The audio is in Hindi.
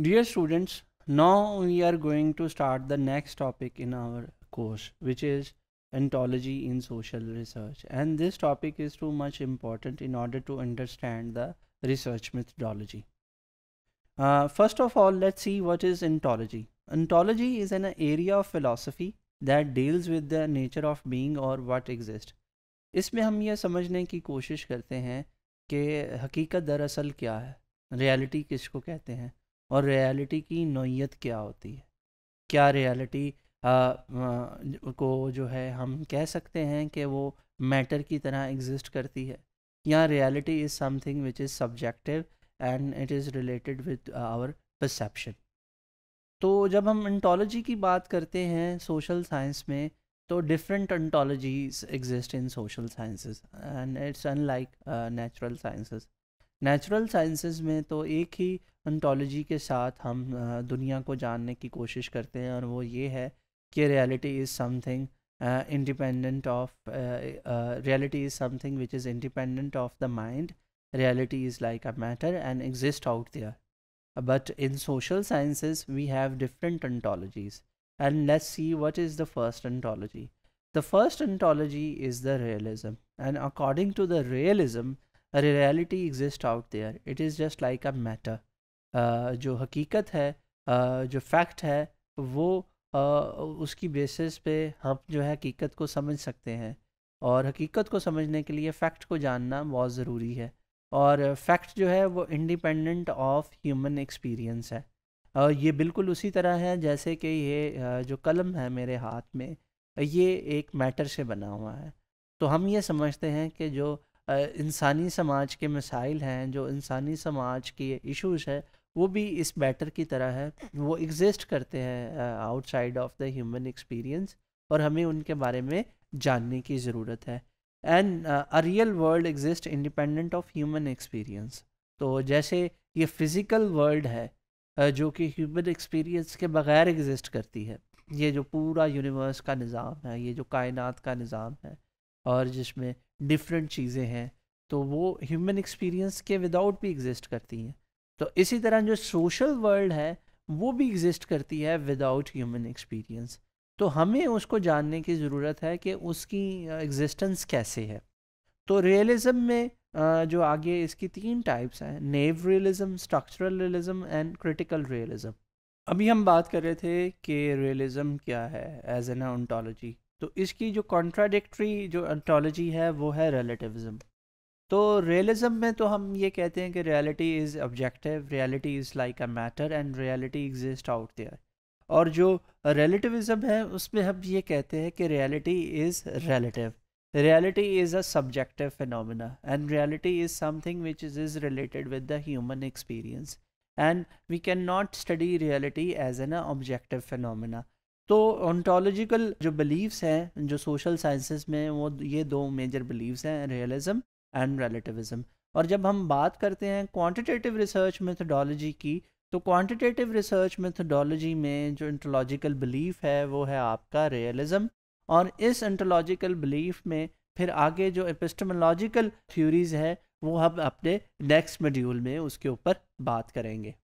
Dear students, now we are going to start the next topic in our course, which is ontology in social research. And this topic is too much important in order to understand the research methodology. Uh, first of all, let's see what is ontology. Ontology is an area of philosophy that deals with the nature of being or what exists. इसमें हम यह समझने की कोशिश करते हैं कि हकीकत दरअसल क्या है रियलिटी किसको कहते हैं और रियलिटी की नोयत क्या होती है क्या रियलिटी को जो है हम कह सकते हैं कि वो मैटर की तरह एग्जिस्ट करती है या reality is something which is subjective and it is related with our perception तो जब हम इंटोलॉजी की बात करते हैं सोशल साइंस में तो different ontologies exist in social sciences and it's unlike natural sciences natural sciences में तो एक ही ओंटोलॉजी के साथ हम दुनिया को जानने की कोशिश करते हैं और वो ये है कि reality is something independent of reality is something which is independent of the mind reality is like a matter and exist out there but in social sciences we have different ontologies and let's see what is the first ontology the first ontology is the realism and according to the realism reality exist out there it is just like a matter जो हकीकत है uh, जो फैक्ट है वो uh, उसकी बेसिस पे हम जो है हकीकत को समझ सकते हैं और हकीकत को समझने के लिए फ़ैक्ट को जानना बहुत ज़रूरी है और फैक्ट जो है वो इंडिपेंडेंट ऑफ ह्यूमन एक्सपीरियंस है और ये बिल्कुल उसी तरह है जैसे कि ये uh, जो कलम है मेरे हाथ में ये एक मैटर से बना हुआ है तो हम ये समझते हैं कि जो इंसानी समाज के मसाइल हैं जो इंसानी समाज के इश्यूज हैं वो भी इस बैटर की तरह है वो एग्जिस्ट करते हैं outside of the human experience और हमें उनके बारे में जानने की ज़रूरत है and a real world exist independent of human experience तो जैसे ये फिज़िकल वर्ल्ड है uh, जो कि ह्यूमन एक्सपीरियंस के बग़ैर एग्जिस्ट करती है ये जो पूरा यूनिवर्स का निज़ाम है ये जो कायनात का निज़ाम है और जिसमें डिफरेंट चीज़ें हैं तो वो ह्यूमन एक्सपीरियंस के विदाउट भी एग्जिस्ट करती हैं तो इसी तरह जो सोशल वर्ल्ड है वो भी एग्जिस्ट करती है विदाउट ह्यूमन एक्सपीरियंस तो हमें उसको जानने की ज़रूरत है कि उसकी एग्जिस्टेंस कैसे है तो रियलिज़म में जो आगे इसकी तीन टाइप्स हैं naive realism structural realism and critical realism अभी हम बात कर रहे थे कि रियलिज़म क्या है एज एन ऑन्टोलॉजी तो इसकी जो कॉन्ट्राडिक्ट्री जो अंटोलॉजी है वो है रिलेटिविज्म तो रियलिज्म में तो हम ये कहते हैं कि reality is objective reality is like a matter and reality exist out there और जो रिलेटिविज्म है उसमें हम ये कहते हैं कि reality is relative reality is a subjective phenomena and reality is something which is is related with the human experience and we can not study reality as an objective phenomena तो ऑन्टोलॉजिकल जो बिलीव्स हैं जो सोशल साइंसेस में वो ये दो मेजर बिलीव्स हैं रियलिज्म एंड रिलेटिविज्म और जब हम बात करते हैं क्वांटिटेटिव रिसर्च मेथडोलॉजी की तो क्वांटिटेटिव रिसर्च मेथडोलॉजी में जो इंटोलॉजिकल बिलीफ है वो है आपका रियलिज्म और इस इंटोलॉजिकल बिलीफ में फिर आगे जो एपिस्टमोलॉजिकल थ्योरीज है वो हम अपने नेक्स्ट मॉड्यूल में उसके ऊपर बात करेंगे